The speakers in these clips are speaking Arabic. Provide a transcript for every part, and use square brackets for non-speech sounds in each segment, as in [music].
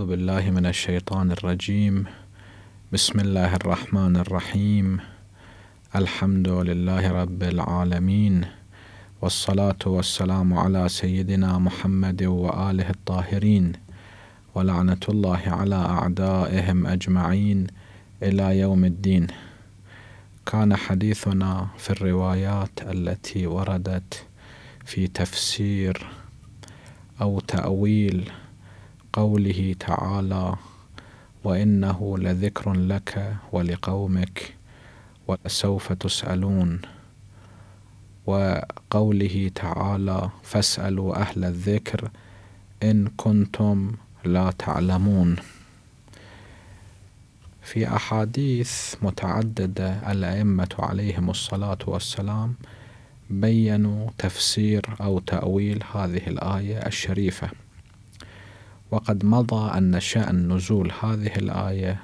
أعوذ بالله من الشيطان الرجيم بسم الله الرحمن الرحيم الحمد لله رب العالمين والصلاة والسلام على سيدنا محمد وآله الطاهرين ولعنة الله على أعدائهم أجمعين إلى يوم الدين كان حديثنا في الروايات التي وردت في تفسير أو تأويل قوله تعالى وانه لذكر لك ولقومك وسوف تسالون وقوله تعالى فاسالوا اهل الذكر ان كنتم لا تعلمون في احاديث متعدده الائمه عليهم الصلاه والسلام بينوا تفسير او تاويل هذه الايه الشريفه وقد مضى أن شأن نزول هذه الآية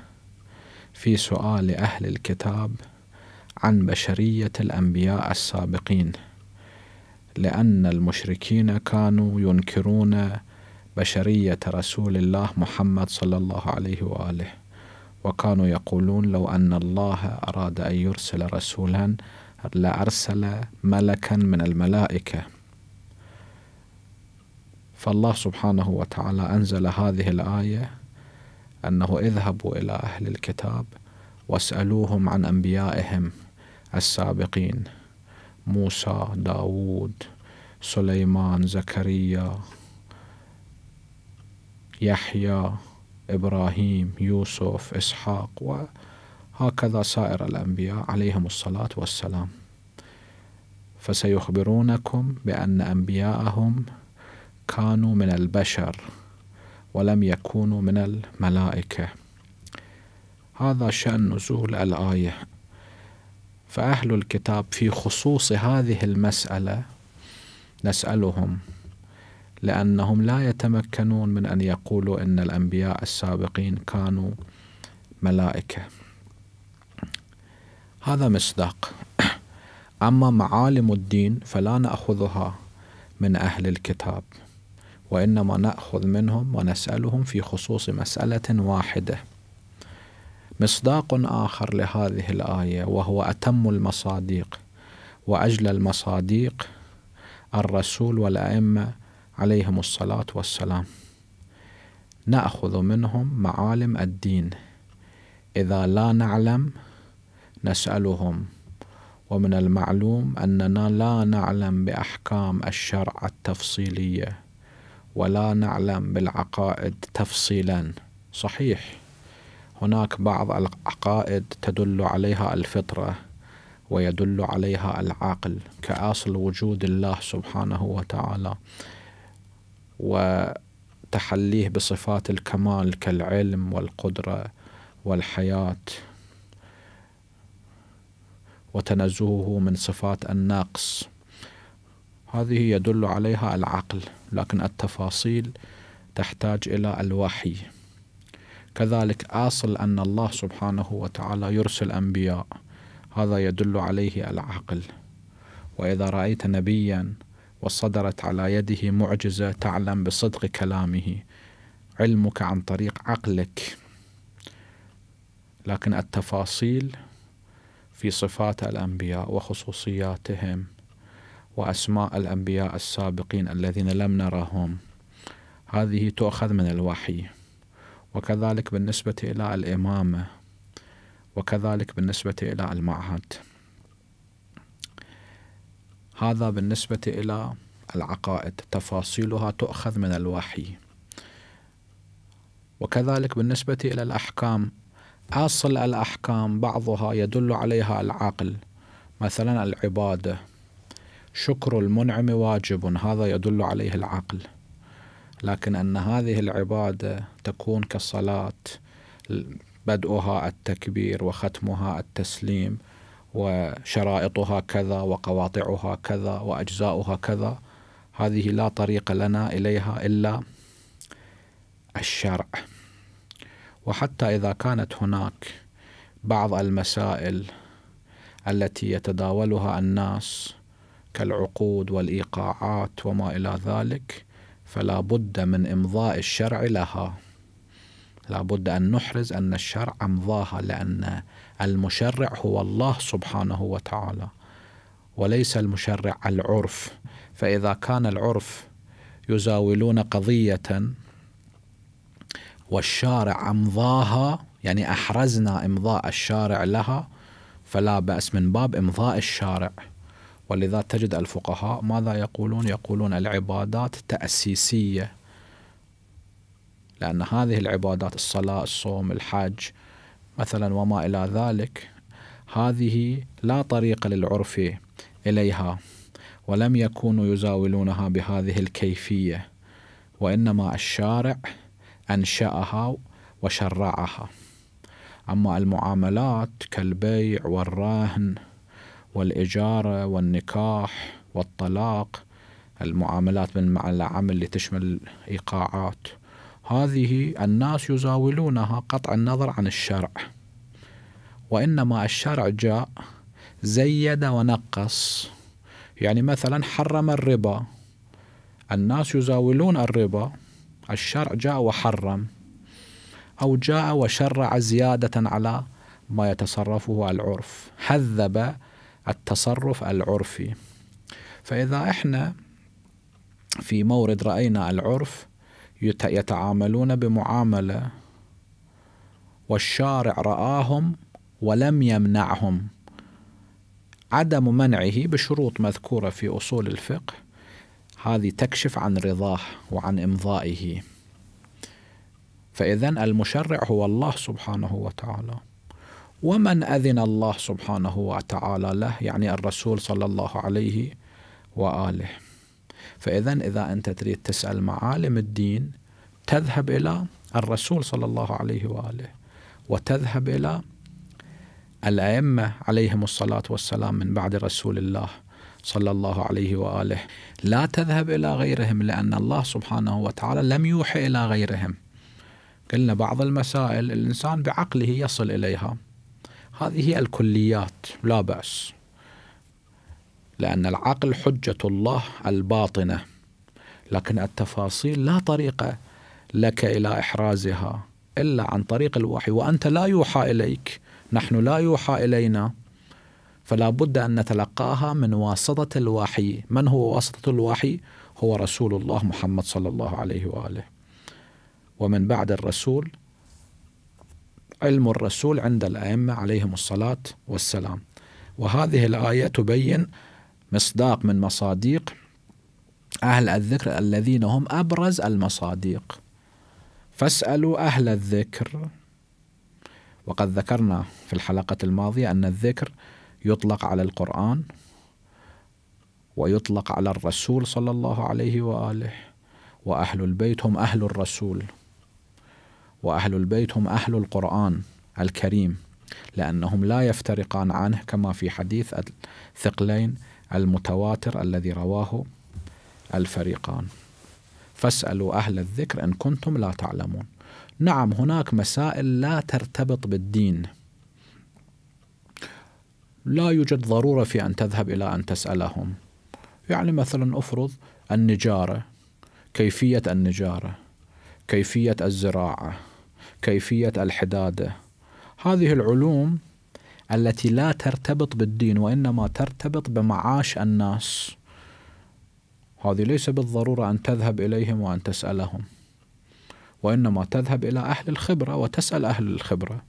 في سؤال أهل الكتاب عن بشرية الأنبياء السابقين لأن المشركين كانوا ينكرون بشرية رسول الله محمد صلى الله عليه وآله وكانوا يقولون لو أن الله أراد أن يرسل رسولا لأرسل ملكا من الملائكة فالله سبحانه وتعالى أنزل هذه الآية أنه اذهبوا إلى أهل الكتاب واسألوهم عن أنبيائهم السابقين موسى داود سليمان زكريا يحيى إبراهيم يوسف إسحاق وهكذا سائر الأنبياء عليهم الصلاة والسلام فسيخبرونكم بأن أنبياءهم كانوا من البشر ولم يكونوا من الملائكة هذا شأن نزول الآية فأهل الكتاب في خصوص هذه المسألة نسألهم لأنهم لا يتمكنون من أن يقولوا إن الأنبياء السابقين كانوا ملائكة هذا مصداق أما معالم الدين فلا نأخذها من أهل الكتاب وإنما نأخذ منهم ونسألهم في خصوص مسألة واحدة مصداق آخر لهذه الآية وهو أتم المصاديق وأجل المصاديق الرسول والأئمة عليهم الصلاة والسلام نأخذ منهم معالم الدين إذا لا نعلم نسألهم ومن المعلوم أننا لا نعلم بأحكام الشرع التفصيلية ولا نعلم بالعقائد تفصيلا صحيح هناك بعض العقائد تدل عليها الفطره ويدل عليها العقل كاصل وجود الله سبحانه وتعالى وتحليه بصفات الكمال كالعلم والقدره والحياه وتنزهه من صفات النقص هذه يدل عليها العقل لكن التفاصيل تحتاج إلى الوحي كذلك آصل أن الله سبحانه وتعالى يرسل أنبياء هذا يدل عليه العقل وإذا رأيت نبيا وصدرت على يده معجزة تعلم بصدق كلامه علمك عن طريق عقلك لكن التفاصيل في صفات الأنبياء وخصوصياتهم وأسماء الأنبياء السابقين الذين لم نراهم هذه تؤخذ من الوحي وكذلك بالنسبة إلى الإمامة وكذلك بالنسبة إلى المعهد هذا بالنسبة إلى العقائد تفاصيلها تؤخذ من الوحي وكذلك بالنسبة إلى الأحكام أصل الأحكام بعضها يدل عليها العقل مثلا العبادة شكر المنعم واجب هذا يدل عليه العقل لكن أن هذه العبادة تكون كالصلاة بدؤها التكبير وختمها التسليم وشرائطها كذا وقواطعها كذا وأجزاؤها كذا هذه لا طريق لنا إليها إلا الشرع وحتى إذا كانت هناك بعض المسائل التي يتداولها الناس كالعقود والايقاعات وما الى ذلك فلا بد من امضاء الشرع لها لا بد ان نحرز ان الشرع امضاها لان المشرع هو الله سبحانه وتعالى وليس المشرع العرف فاذا كان العرف يزاولون قضيه والشارع امضاها يعني احرزنا امضاء الشارع لها فلا باس من باب امضاء الشارع ولذا تجد الفقهاء ماذا يقولون يقولون العبادات تأسيسية لأن هذه العبادات الصلاة الصوم الحج مثلا وما إلى ذلك هذه لا طريق للعرف إليها ولم يكونوا يزاولونها بهذه الكيفية وإنما الشارع أنشأها وشرعها أما المعاملات كالبيع والرهن والإجارة والنكاح والطلاق المعاملات من مع العمل اللي تشمل إيقاعات هذه الناس يزاولونها قطع النظر عن الشرع وإنما الشرع جاء زيد ونقص يعني مثلا حرم الربا الناس يزاولون الربا الشرع جاء وحرم أو جاء وشرع زيادة على ما يتصرفه العرف هذب التصرف العرفي فإذا إحنا في مورد رأينا العرف يتعاملون بمعاملة والشارع رآهم ولم يمنعهم عدم منعه بشروط مذكورة في أصول الفقه هذه تكشف عن رضاه وعن إمضائه فإذا المشرع هو الله سبحانه وتعالى ومن أذن الله سبحانه وتعالى له يعني الرسول صلى الله عليه وآله فإذا إذا أنت تريد تسأل معالم الدين تذهب إلى الرسول صلى الله عليه وآله وتذهب إلى الأئمة عليهم الصلاة والسلام من بعد رسول الله صلى الله عليه واله لا تذهب الى غيرهم لان الله سبحانه وتعالى لم يوحي الى غيرهم قلنا بعض المسائل الانسان بعقله يصل اليها هذه الكليات لا بأس لأن العقل حجة الله الباطنة لكن التفاصيل لا طريقة لك إلى إحرازها إلا عن طريق الوحي وأنت لا يوحى إليك نحن لا يوحى إلينا فلا بد أن نتلقاها من واسطة الوحي من هو واسطة الوحي؟ هو رسول الله محمد صلى الله عليه وآله ومن بعد الرسول علم الرسول عند الأئمة عليهم الصلاة والسلام وهذه الآية تبين مصداق من مصاديق أهل الذكر الذين هم أبرز المصاديق فاسألوا أهل الذكر وقد ذكرنا في الحلقة الماضية أن الذكر يطلق على القرآن ويطلق على الرسول صلى الله عليه وآله وأهل البيت هم أهل الرسول واهل البيت هم اهل القران الكريم لانهم لا يفترقان عنه كما في حديث الثقلين المتواتر الذي رواه الفريقان فاسالوا اهل الذكر ان كنتم لا تعلمون نعم هناك مسائل لا ترتبط بالدين لا يوجد ضروره في ان تذهب الى ان تسالهم يعني مثلا افرض النجاره كيفيه النجاره كيفية الزراعة كيفية الحدادة هذه العلوم التي لا ترتبط بالدين وإنما ترتبط بمعاش الناس هذه ليس بالضرورة أن تذهب إليهم وأن تسألهم وإنما تذهب إلى أهل الخبرة وتسأل أهل الخبرة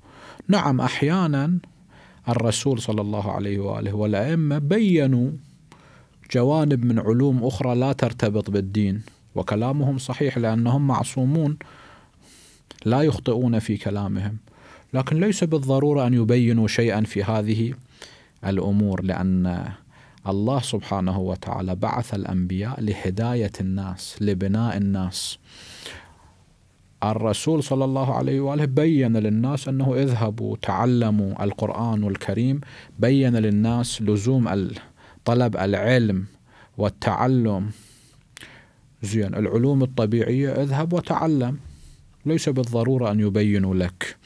نعم أحيانا الرسول صلى الله عليه وآله والأئمة بيّنوا جوانب من علوم أخرى لا ترتبط بالدين وكلامهم صحيح لأنهم معصومون لا يخطئون في كلامهم لكن ليس بالضرورة أن يبينوا شيئا في هذه الأمور لأن الله سبحانه وتعالى بعث الأنبياء لهداية الناس لبناء الناس الرسول صلى الله عليه وآله بيّن للناس أنه اذهبوا تعلموا القرآن الكريم بيّن للناس لزوم طلب العلم والتعلم زين العلوم الطبيعية اذهب وتعلم ليس بالضرورة أن يبينوا لك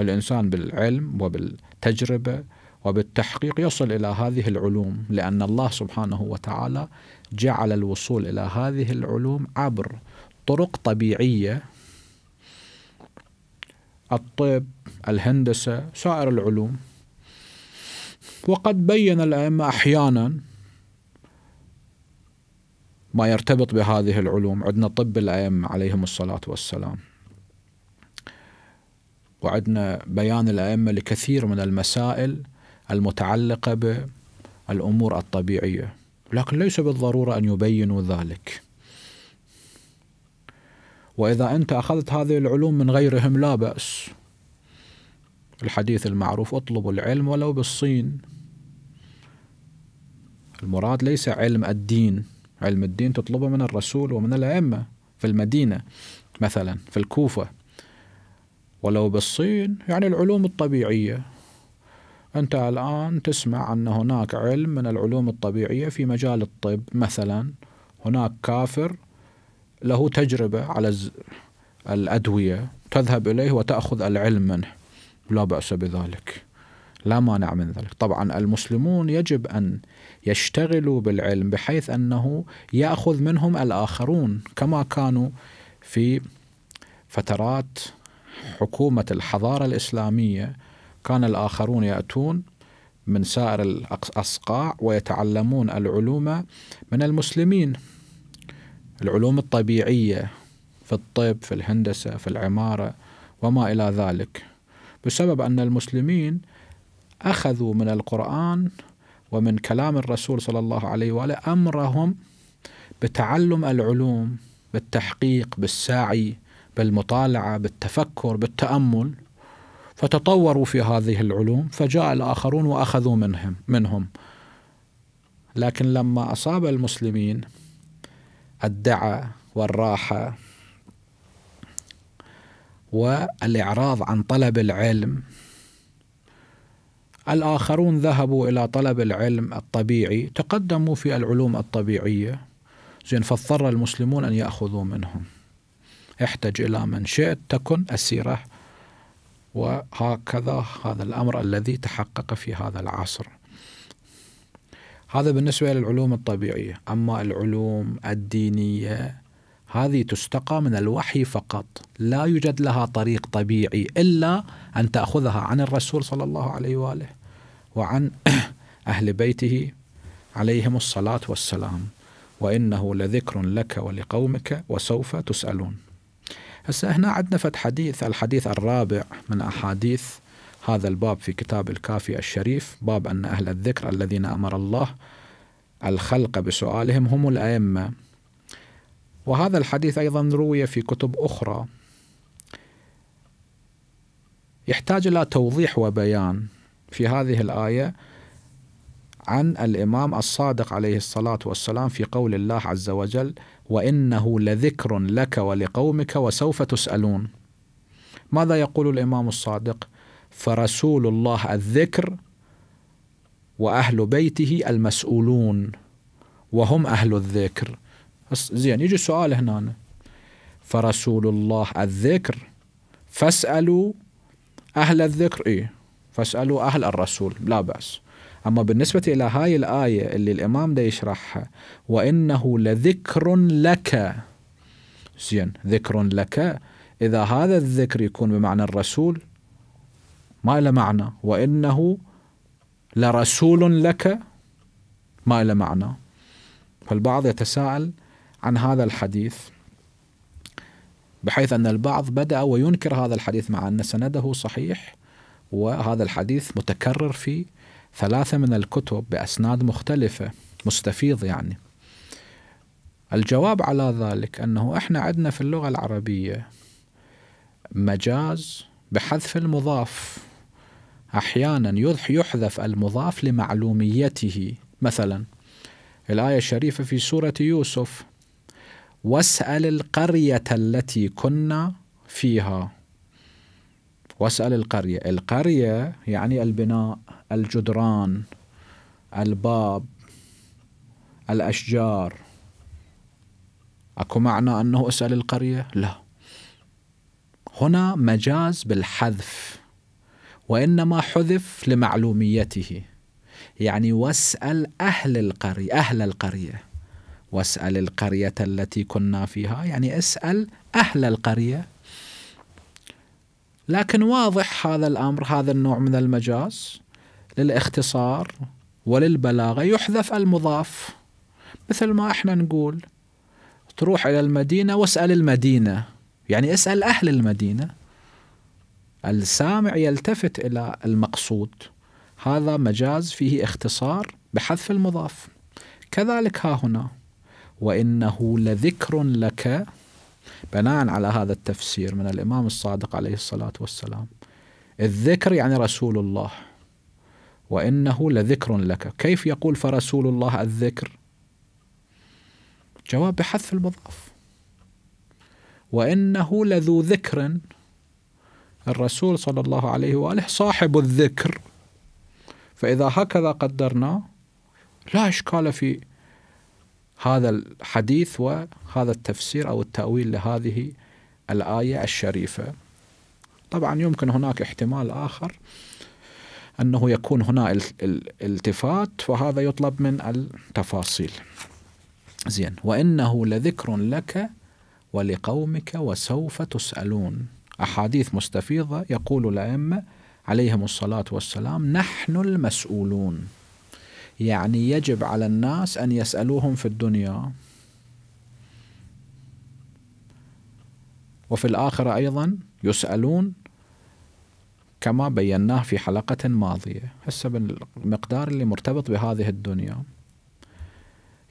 الإنسان بالعلم وبالتجربة وبالتحقيق يصل إلى هذه العلوم لأن الله سبحانه وتعالى جعل الوصول إلى هذه العلوم عبر طرق طبيعية الطب الهندسة سائر العلوم وقد بين الأئمة أحيانا ما يرتبط بهذه العلوم عندنا طب الأئمة عليهم الصلاة والسلام وعندنا بيان الأئمة لكثير من المسائل المتعلقة بالأمور الطبيعية لكن ليس بالضرورة أن يبينوا ذلك وإذا أنت أخذت هذه العلوم من غيرهم لا بأس الحديث المعروف اطلبوا العلم ولو بالصين المراد ليس علم الدين علم الدين تطلبه من الرسول ومن الأئمة في المدينة مثلا في الكوفة ولو بالصين يعني العلوم الطبيعية أنت الآن تسمع أن هناك علم من العلوم الطبيعية في مجال الطب مثلا هناك كافر له تجربة على الأدوية تذهب إليه وتأخذ العلم منه لا بأس بذلك لا مانع من ذلك طبعا المسلمون يجب أن يشتغلوا بالعلم بحيث أنه يأخذ منهم الآخرون كما كانوا في فترات حكومة الحضارة الإسلامية كان الآخرون يأتون من سائر الأصقاع ويتعلمون العلوم من المسلمين العلوم الطبيعية في الطب في الهندسة في العمارة وما إلى ذلك بسبب أن المسلمين أخذوا من القرآن ومن كلام الرسول صلى الله عليه وآله أمرهم بتعلم العلوم بالتحقيق بالسعي بالمطالعة بالتفكر بالتأمل فتطوروا في هذه العلوم فجاء الآخرون وأخذوا منهم منهم لكن لما أصاب المسلمين الدعاء والراحة والإعراض عن طلب العلم الآخرون ذهبوا إلى طلب العلم الطبيعي تقدموا في العلوم الطبيعية زين فاضطر المسلمون أن يأخذوا منهم احتج إلى من شئت تكن السيرة وهكذا هذا الأمر الذي تحقق في هذا العصر هذا بالنسبة للعلوم الطبيعية أما العلوم الدينية هذه تستقى من الوحي فقط لا يوجد لها طريق طبيعي إلا أن تأخذها عن الرسول صلى الله عليه وآله وعن [clears throat] أهل بيته عليهم الصلاة والسلام وإنه لذكر لك ولقومك وسوف تسألون هسه هنا عندنا فتح حديث الحديث الرابع من أحاديث هذا الباب في كتاب الكافي الشريف باب أن أهل الذكر الذين أمر الله الخلق بسؤالهم هم الأئمة وهذا الحديث أيضا روي في كتب أخرى يحتاج إلى توضيح وبيان في هذه الآية عن الإمام الصادق عليه الصلاة والسلام في قول الله عز وجل وإنه لذكر لك ولقومك وسوف تسألون ماذا يقول الإمام الصادق فرسول الله الذكر وأهل بيته المسؤولون وهم أهل الذكر زين يجي سؤال هنا فرسول الله الذكر فاسألوا أهل الذكر إيه فاسألوا أهل الرسول لا بأس أما بالنسبة إلى هاي الآية اللي الإمام ده يشرحها وإنه لذكر لك زين ذكر لك إذا هذا الذكر يكون بمعنى الرسول ما له معنى وإنه لرسول لك ما له معنى فالبعض يتساءل عن هذا الحديث بحيث أن البعض بدأ وينكر هذا الحديث مع أن سنده صحيح وهذا الحديث متكرر في ثلاثة من الكتب بأسناد مختلفة مستفيض يعني الجواب على ذلك أنه إحنا عندنا في اللغة العربية مجاز بحذف المضاف أحيانا يحذف المضاف لمعلوميته مثلا الآية الشريفة في سورة يوسف واسأل القرية التي كنا فيها واسأل القرية القرية يعني البناء الجدران الباب الأشجار أكو معنى أنه اسأل القرية؟ لا هنا مجاز بالحذف وإنما حذف لمعلوميته يعني واسأل أهل القرية أهل القرية واسأل القرية التي كنا فيها يعني اسأل أهل القرية لكن واضح هذا الأمر هذا النوع من المجاز للاختصار وللبلاغة يحذف المضاف مثل ما احنا نقول تروح إلى المدينة واسأل المدينة يعني اسأل أهل المدينة السامع يلتفت إلى المقصود هذا مجاز فيه اختصار بحذف المضاف كذلك ها هنا وإنه لذكر لك بناء على هذا التفسير من الإمام الصادق عليه الصلاة والسلام الذكر يعني رسول الله وإنه لذكر لك كيف يقول فرسول الله الذكر جواب بحذف المضاف وإنه لذو ذكر الرسول صلى الله عليه وآله صاحب الذكر فإذا هكذا قدرناه لا إشكال في هذا الحديث وهذا التفسير أو التأويل لهذه الآية الشريفة طبعا يمكن هناك احتمال آخر أنه يكون هنا التفات وهذا يطلب من التفاصيل زين وإنه لذكر لك ولقومك وسوف تسألون أحاديث مستفيضة يقول الأئمة عليهم الصلاة والسلام نحن المسؤولون يعني يجب على الناس أن يسألوهم في الدنيا وفي الآخرة أيضا يسألون كما بيناه في حلقة ماضية هسه بالمقدار اللي مرتبط بهذه الدنيا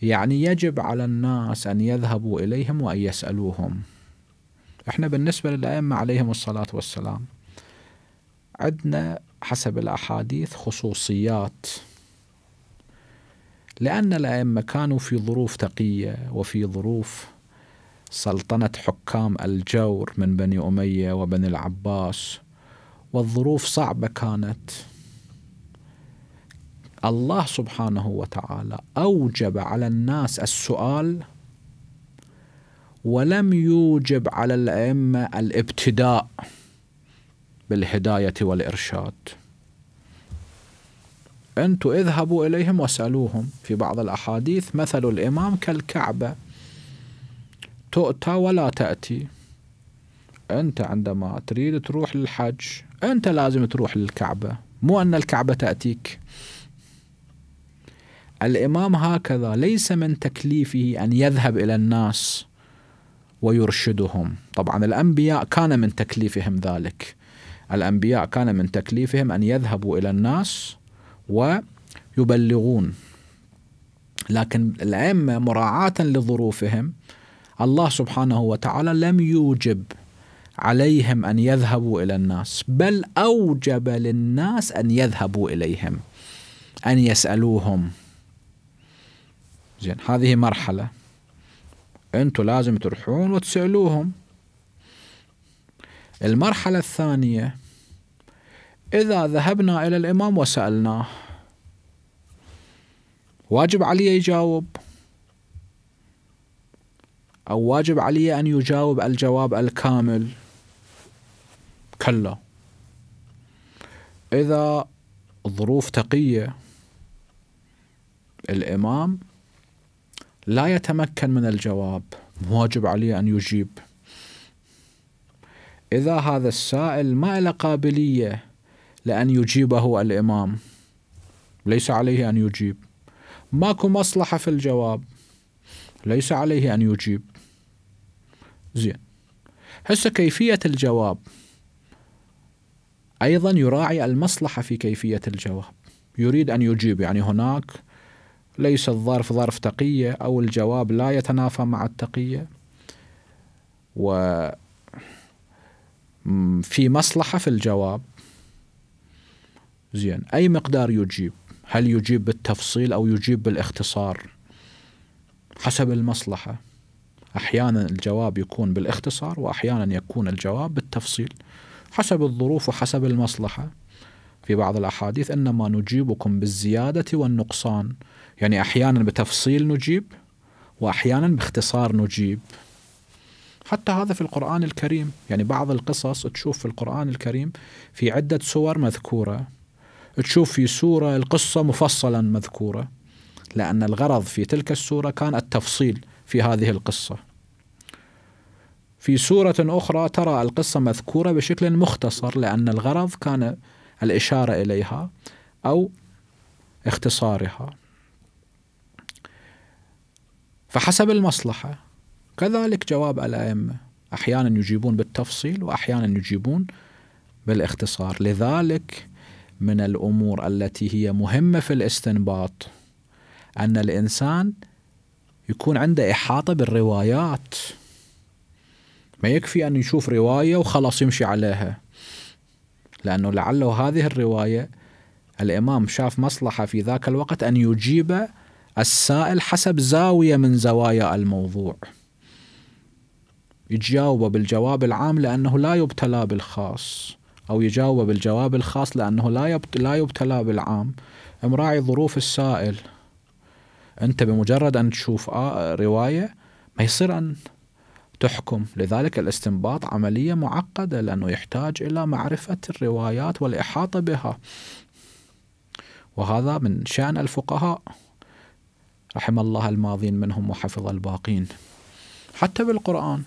يعني يجب على الناس أن يذهبوا إليهم وأن يسألوهم احنا بالنسبة للأئمة عليهم الصلاة والسلام عندنا حسب الأحاديث خصوصيات لأن الأئمة كانوا في ظروف تقية وفي ظروف سلطنة حكام الجور من بني أمية وبني العباس والظروف صعبة كانت الله سبحانه وتعالى أوجب على الناس السؤال ولم يوجب على الأئمة الابتداء بالهداية والإرشاد أنتم اذهبوا إليهم واسألوهم في بعض الأحاديث مثل الإمام كالكعبة تؤتى ولا تأتي أنت عندما تريد تروح للحج أنت لازم تروح للكعبة مو أن الكعبة تأتيك الإمام هكذا ليس من تكليفه أن يذهب إلى الناس ويرشدهم طبعا الأنبياء كان من تكليفهم ذلك الأنبياء كان من تكليفهم أن يذهبوا إلى الناس ويبلغون لكن الأئمة مراعاة لظروفهم الله سبحانه وتعالى لم يوجب عليهم أن يذهبوا إلى الناس بل أوجب للناس أن يذهبوا إليهم أن يسألوهم زين هذه مرحلة أنتم لازم تروحون وتسألوهم المرحلة الثانية إذا ذهبنا إلى الإمام وسألناه واجب علي يجاوب أو واجب علي أن يجاوب الجواب الكامل كلا إذا ظروف تقية الإمام لا يتمكن من الجواب واجب عليه أن يجيب إذا هذا السائل ما له قابلية لأن يجيبه الإمام ليس عليه أن يجيب ماكو مصلحة في الجواب ليس عليه أن يجيب زين هسه كيفية الجواب أيضا يراعي المصلحة في كيفية الجواب يريد أن يجيب يعني هناك ليس الظرف ظرف تقية أو الجواب لا يتنافى مع التقية و في مصلحة في الجواب زين أي مقدار يجيب هل يجيب بالتفصيل أو يجيب بالاختصار حسب المصلحة أحيانا الجواب يكون بالاختصار وأحيانا يكون الجواب بالتفصيل حسب الظروف وحسب المصلحة في بعض الأحاديث إنما نجيبكم بالزيادة والنقصان يعني أحيانا بتفصيل نجيب وأحيانا باختصار نجيب حتى هذا في القرآن الكريم يعني بعض القصص تشوف في القرآن الكريم في عدة سور مذكورة تشوف في سورة القصة مفصلا مذكورة لأن الغرض في تلك السورة كان التفصيل في هذه القصة في سورة أخرى ترى القصة مذكورة بشكل مختصر لأن الغرض كان الإشارة إليها أو اختصارها فحسب المصلحة كذلك جواب الأئمة أحيانا يجيبون بالتفصيل وأحيانا يجيبون بالاختصار لذلك من الامور التي هي مهمه في الاستنباط ان الانسان يكون عنده احاطه بالروايات ما يكفي ان يشوف روايه وخلاص يمشي عليها لانه لعله هذه الروايه الامام شاف مصلحه في ذاك الوقت ان يجيب السائل حسب زاويه من زوايا الموضوع يجاوبه بالجواب العام لانه لا يبتلى بالخاص أو يجاوب الجواب الخاص لأنه لا لا يبتلى بالعام مراعي ظروف السائل أنت بمجرد أن تشوف رواية ما يصير أن تحكم لذلك الاستنباط عملية معقدة لأنه يحتاج إلى معرفة الروايات والإحاطة بها وهذا من شأن الفقهاء رحم الله الماضين منهم وحفظ الباقين حتى بالقرآن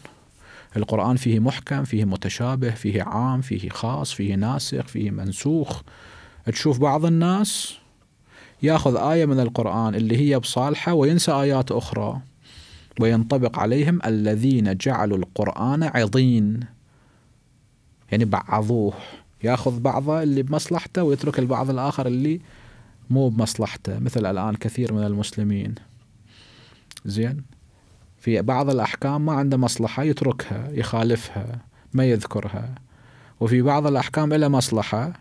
القرآن فيه محكم فيه متشابه فيه عام فيه خاص فيه ناسخ فيه منسوخ تشوف بعض الناس ياخذ آية من القرآن اللي هي بصالحة وينسى آيات أخرى وينطبق عليهم الذين جعلوا القرآن عضين يعني بعضوه ياخذ بعضه اللي بمصلحته ويترك البعض الآخر اللي مو بمصلحته مثل الآن كثير من المسلمين زين في بعض الأحكام ما عنده مصلحة يتركها يخالفها ما يذكرها وفي بعض الأحكام له مصلحة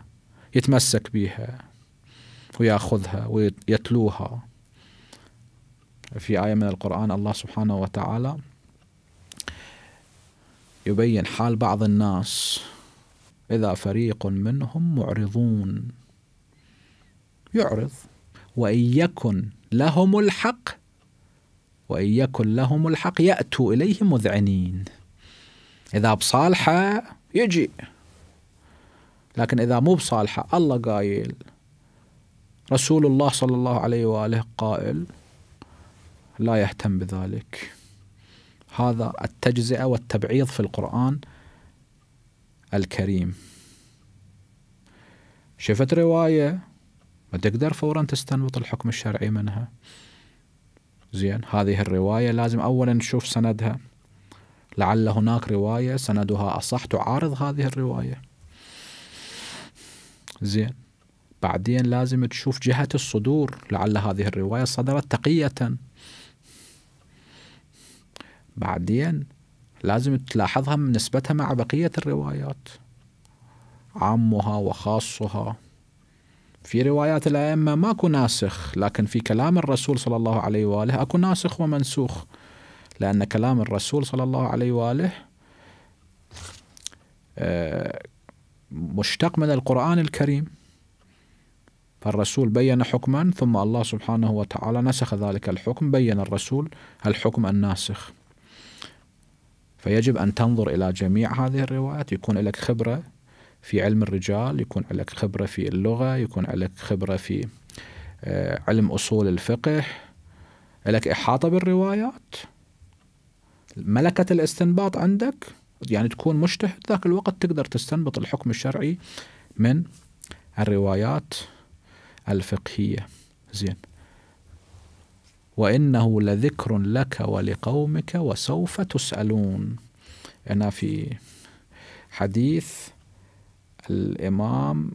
يتمسك بها ويأخذها ويتلوها في آية من القرآن الله سبحانه وتعالى يبين حال بعض الناس إذا فريق منهم معرضون يعرض وإن يكن لهم الحق وإن يكن لهم الحق يأتوا إليه مذعنين إذا بصالحة يجي لكن إذا مو بصالحة الله قايل رسول الله صلى الله عليه وآله قائل لا يهتم بذلك هذا التجزئة والتبعيض في القرآن الكريم شفت رواية ما تقدر فورا تستنبط الحكم الشرعي منها زين هذه الرواية لازم أولا نشوف سندها لعل هناك رواية سندها أصح تعارض هذه الرواية زين بعدين لازم تشوف جهة الصدور لعل هذه الرواية صدرت تقية بعدين لازم تلاحظها من نسبتها مع بقية الروايات عامها وخاصها في روايات الأئمة ماكو ناسخ لكن في كلام الرسول صلى الله عليه وآله أكو ناسخ ومنسوخ لأن كلام الرسول صلى الله عليه وآله آه، مشتق من القرآن الكريم فالرسول بين حكما ثم الله سبحانه وتعالى نسخ ذلك الحكم بين الرسول الحكم الناسخ فيجب أن تنظر إلى جميع هذه الروايات يكون لك خبرة في علم الرجال يكون عليك خبرة في اللغة يكون عليك خبرة في آه، علم أصول الفقه لك إحاطة بالروايات ملكة الاستنباط عندك يعني تكون مجتهد ذاك الوقت تقدر تستنبط الحكم الشرعي من الروايات الفقهية زين وإنه لذكر لك ولقومك وسوف تسألون هنا في حديث الإمام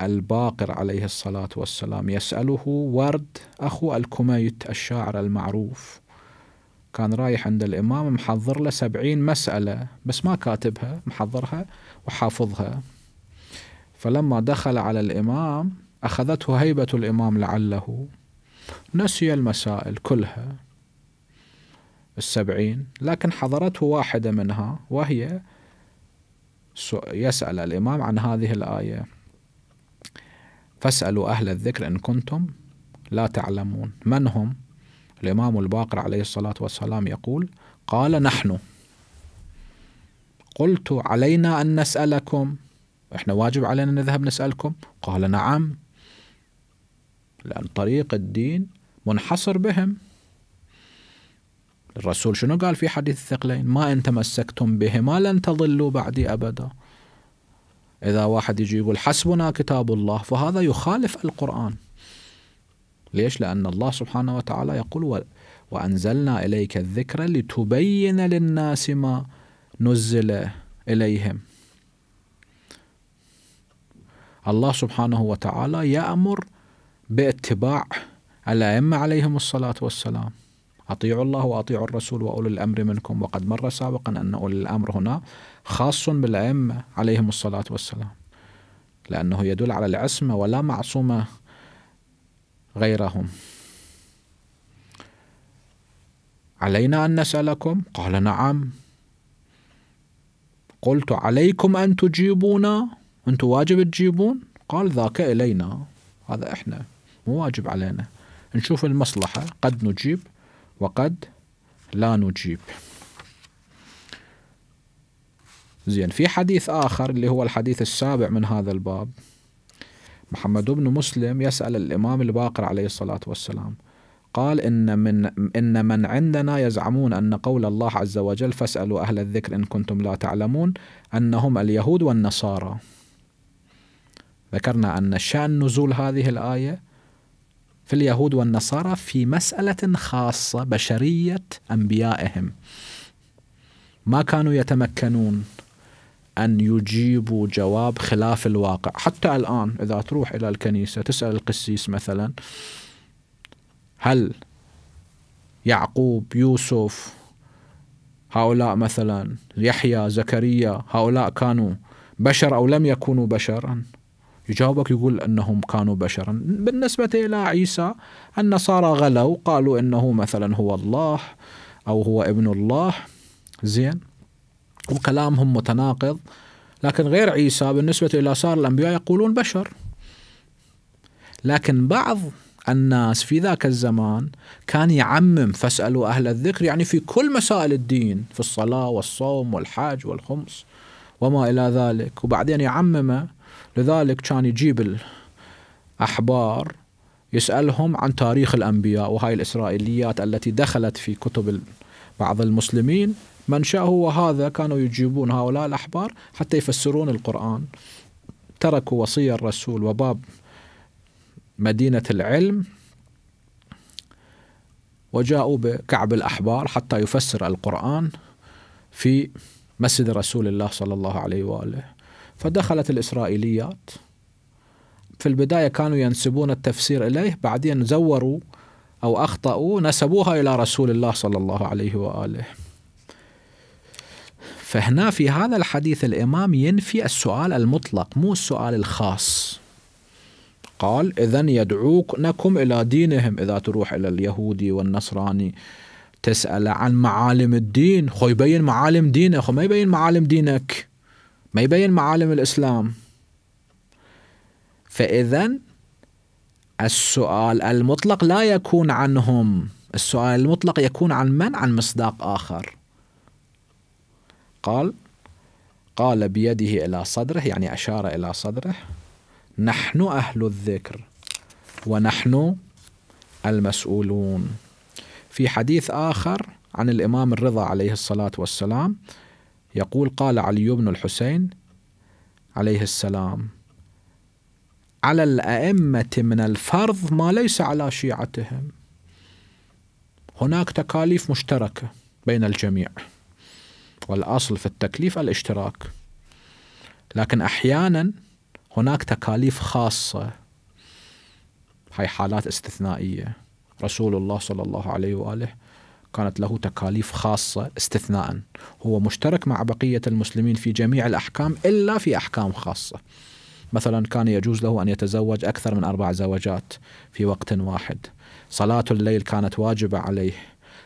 الباقر عليه الصلاة والسلام يسأله ورد أخو الكميت الشاعر المعروف كان رايح عند الإمام محضر له سبعين مسألة بس ما كاتبها محضرها وحافظها فلما دخل على الإمام أخذته هيبة الإمام لعله نسي المسائل كلها السبعين لكن حضرته واحدة منها وهي يسأل الإمام عن هذه الآية فاسألوا أهل الذكر إن كنتم لا تعلمون من هم الإمام الباقر عليه الصلاة والسلام يقول قال نحن قلت علينا أن نسألكم إحنا واجب علينا نذهب نسألكم قال نعم لأن طريق الدين منحصر بهم الرسول شنو قال في حديث الثقلين ما إن تمسكتم بهما لن تضلوا بعدي أبدا إذا واحد يجي يقول حسبنا كتاب الله فهذا يخالف القرآن ليش؟ لأن الله سبحانه وتعالى يقول وأنزلنا إليك الذكر لتبين للناس ما نزل إليهم الله سبحانه وتعالى يأمر باتباع الأئمة عليهم الصلاة والسلام أطيعوا الله وأطيعوا الرسول وأولي الأمر منكم وقد مر سابقا أن أولي الأمر هنا خاص بالأئمة عليهم الصلاة والسلام لأنه يدل على العصمة ولا معصومة غيرهم علينا أن نسألكم قال نعم قلت عليكم أن تجيبونا أنتم واجب تجيبون قال ذاك إلينا هذا إحنا مو واجب علينا نشوف المصلحة قد نجيب وقد لا نجيب زين في حديث آخر اللي هو الحديث السابع من هذا الباب محمد بن مسلم يسأل الإمام الباقر عليه الصلاة والسلام قال إن من, إن من عندنا يزعمون أن قول الله عز وجل فاسألوا أهل الذكر إن كنتم لا تعلمون أنهم اليهود والنصارى ذكرنا أن شأن نزول هذه الآية في اليهود والنصارى في مسألة خاصة بشرية أنبيائهم ما كانوا يتمكنون أن يجيبوا جواب خلاف الواقع حتى الآن إذا تروح إلى الكنيسة تسأل القسيس مثلا هل يعقوب يوسف هؤلاء مثلا يحيى زكريا هؤلاء كانوا بشر أو لم يكونوا بشرا يجاوبك يقول أنهم كانوا بشرا بالنسبة إلى عيسى النصارى غلوا قالوا أنه مثلا هو الله أو هو ابن الله زين وكلامهم متناقض لكن غير عيسى بالنسبة إلى صار الأنبياء يقولون بشر لكن بعض الناس في ذاك الزمان كان يعمم فاسألوا أهل الذكر يعني في كل مسائل الدين في الصلاة والصوم والحاج والخمس وما إلى ذلك وبعدين يعممه لذلك كان يجيب الأحبار يسألهم عن تاريخ الأنبياء وهاي الإسرائيليات التي دخلت في كتب بعض المسلمين منشأه وهذا كانوا يجيبون هؤلاء الأحبار حتى يفسرون القرآن تركوا وصية الرسول وباب مدينة العلم وجاءوا بكعب الأحبار حتى يفسر القرآن في مسجد رسول الله صلى الله عليه وآله فدخلت الإسرائيليات في البداية كانوا ينسبون التفسير إليه بعدين زوروا أو أخطأوا نسبوها إلى رسول الله صلى الله عليه وآله فهنا في هذا الحديث الإمام ينفي السؤال المطلق مو السؤال الخاص قال إذا يدعوكم إلى دينهم إذا تروح إلى اليهودي والنصراني تسأل عن معالم الدين خو يبين معالم دينه خو ما يبين معالم دينك ما يبين معالم الإسلام فإذا السؤال المطلق لا يكون عنهم السؤال المطلق يكون عن من؟ عن مصداق آخر قال قال بيده إلى صدره يعني أشار إلى صدره نحن أهل الذكر ونحن المسؤولون في حديث آخر عن الإمام الرضا عليه الصلاة والسلام يقول قال علي بن الحسين عليه السلام على الأئمة من الفرض ما ليس على شيعتهم هناك تكاليف مشتركة بين الجميع والأصل في التكليف الاشتراك لكن أحيانا هناك تكاليف خاصة هي حالات استثنائية رسول الله صلى الله عليه وآله كانت له تكاليف خاصة استثناء هو مشترك مع بقية المسلمين في جميع الأحكام إلا في أحكام خاصة مثلا كان يجوز له أن يتزوج أكثر من أربع زوجات في وقت واحد صلاة الليل كانت واجبة عليه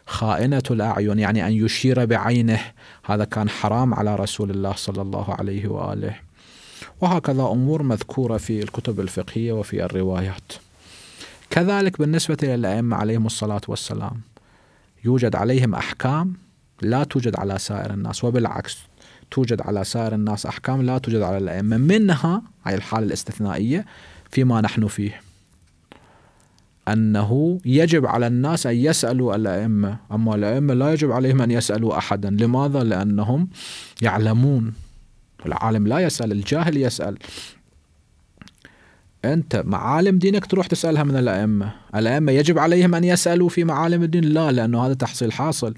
خائنة الأعين يعني أن يشير بعينه هذا كان حرام على رسول الله صلى الله عليه وآله وهكذا أمور مذكورة في الكتب الفقهية وفي الروايات كذلك بالنسبة للأئمة عليهم الصلاة والسلام يوجد عليهم أحكام لا توجد على سائر الناس وبالعكس توجد على سائر الناس أحكام لا توجد على الأئمة منها هاي الحالة الاستثنائية فيما نحن فيه أنه يجب على الناس أن يسألوا الأئمة أما الأئمة لا يجب عليهم أن يسألوا أحدا لماذا؟ لأنهم يعلمون العالم لا يسأل الجاهل يسأل انت معالم دينك تروح تسالها من الائمه، الائمه يجب عليهم ان يسالوا في معالم الدين، لا لانه هذا تحصيل حاصل،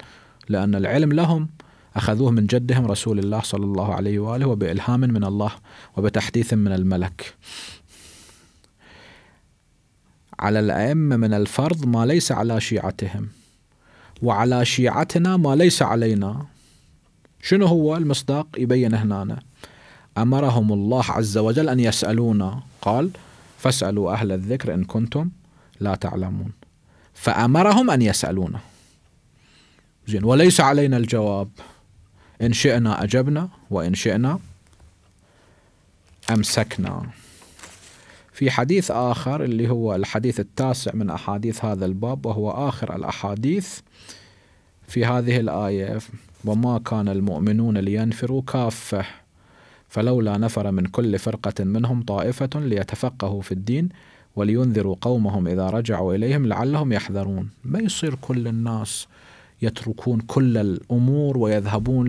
لان العلم لهم اخذوه من جدهم رسول الله صلى الله عليه واله وبالهام من الله وبتحديث من الملك. على الائمه من الفرض ما ليس على شيعتهم، وعلى شيعتنا ما ليس علينا. شنو هو المصداق؟ يبين هنا أمرهم الله عز وجل أن يسألونا قال فاسألوا أهل الذكر إن كنتم لا تعلمون فأمرهم أن يسألونا زين وليس علينا الجواب إن شئنا أجبنا وإن شئنا أمسكنا في حديث آخر اللي هو الحديث التاسع من أحاديث هذا الباب وهو آخر الأحاديث في هذه الآية وما كان المؤمنون لينفروا كافة فلولا نفر من كل فرقة منهم طائفة ليتفقهوا في الدين ولينذروا قومهم إذا رجعوا إليهم لعلهم يحذرون ما يصير كل الناس يتركون كل الأمور ويذهبون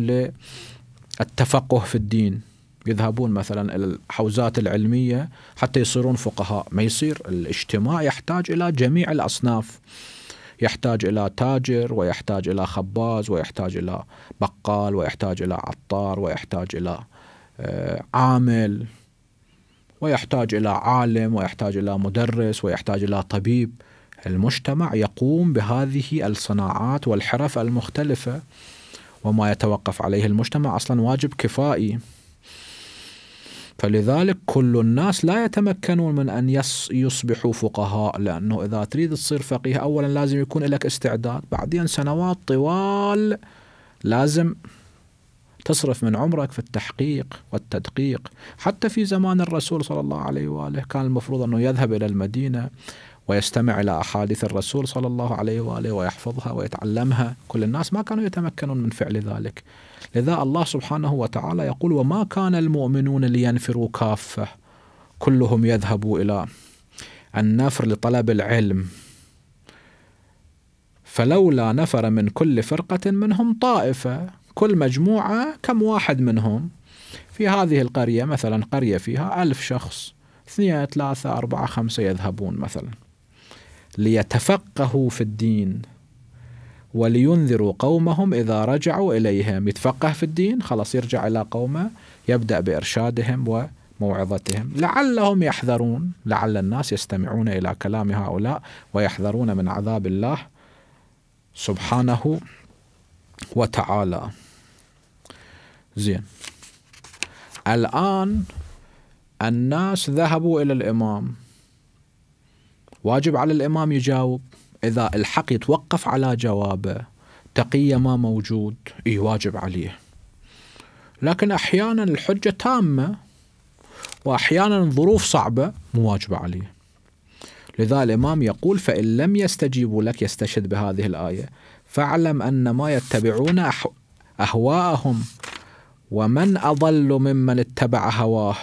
للتفقه في الدين يذهبون مثلا إلى الحوزات العلمية حتى يصيرون فقهاء ما يصير الاجتماع يحتاج إلى جميع الأصناف يحتاج إلى تاجر ويحتاج إلى خباز ويحتاج إلى بقال ويحتاج إلى عطار ويحتاج إلى آه، عامل ويحتاج الى عالم ويحتاج الى مدرس ويحتاج الى طبيب المجتمع يقوم بهذه الصناعات والحرف المختلفه وما يتوقف عليه المجتمع اصلا واجب كفائي فلذلك كل الناس لا يتمكنون من ان يصبحوا فقهاء لانه اذا تريد تصير فقيه اولا لازم يكون لك استعداد بعدين سنوات طوال لازم تصرف من عمرك في التحقيق والتدقيق حتى في زمان الرسول صلى الله عليه وآله كان المفروض أنه يذهب إلى المدينة ويستمع إلى أحاديث الرسول صلى الله عليه وآله ويحفظها ويتعلمها كل الناس ما كانوا يتمكنون من فعل ذلك لذا الله سبحانه وتعالى يقول وما كان المؤمنون لينفروا كافة كلهم يذهبوا إلى النفر لطلب العلم فلولا نفر من كل فرقة منهم طائفة كل مجموعة كم واحد منهم في هذه القرية مثلا قرية فيها ألف شخص اثنين ثلاثة أربعة خمسة يذهبون مثلا ليتفقهوا في الدين ولينذروا قومهم إذا رجعوا إليهم يتفقه في الدين خلاص يرجع إلى قومه يبدأ بإرشادهم وموعظتهم لعلهم يحذرون لعل الناس يستمعون إلى كلام هؤلاء ويحذرون من عذاب الله سبحانه وتعالى زين الآن الناس ذهبوا إلى الإمام واجب على الإمام يجاوب إذا الحق يتوقف على جوابه تقية ما موجود إي واجب عليه لكن أحيانا الحجة تامة وأحيانا ظروف صعبة مو واجبة عليه لذا الإمام يقول فإن لم يستجيبوا لك يستشهد بهذه الآية فاعلم أن ما يتبعون أهواءهم ومن اضل ممن اتبع هواه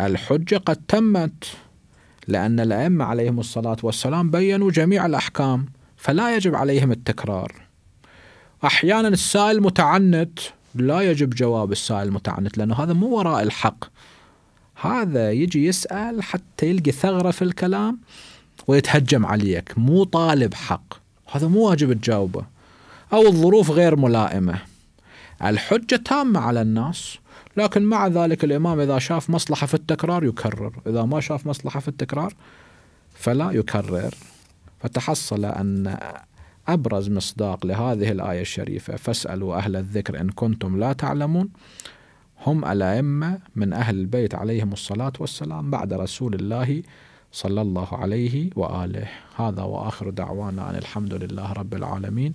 الحجه قد تمت لان الائمه عليهم الصلاه والسلام بينوا جميع الاحكام فلا يجب عليهم التكرار احيانا السائل متعنت لا يجب جواب السائل المتعنت لانه هذا مو وراء الحق هذا يجي يسال حتى يلقي ثغره في الكلام ويتهجم عليك مو طالب حق هذا مو واجب تجاوبه او الظروف غير ملائمه الحجة تامة على الناس لكن مع ذلك الإمام إذا شاف مصلحة في التكرار يكرر إذا ما شاف مصلحة في التكرار فلا يكرر فتحصل أن أبرز مصداق لهذه الآية الشريفة فاسألوا أهل الذكر إن كنتم لا تعلمون هم الأئمة من أهل البيت عليهم الصلاة والسلام بعد رسول الله صلى الله عليه وآله هذا وآخر دعوانا أن الحمد لله رب العالمين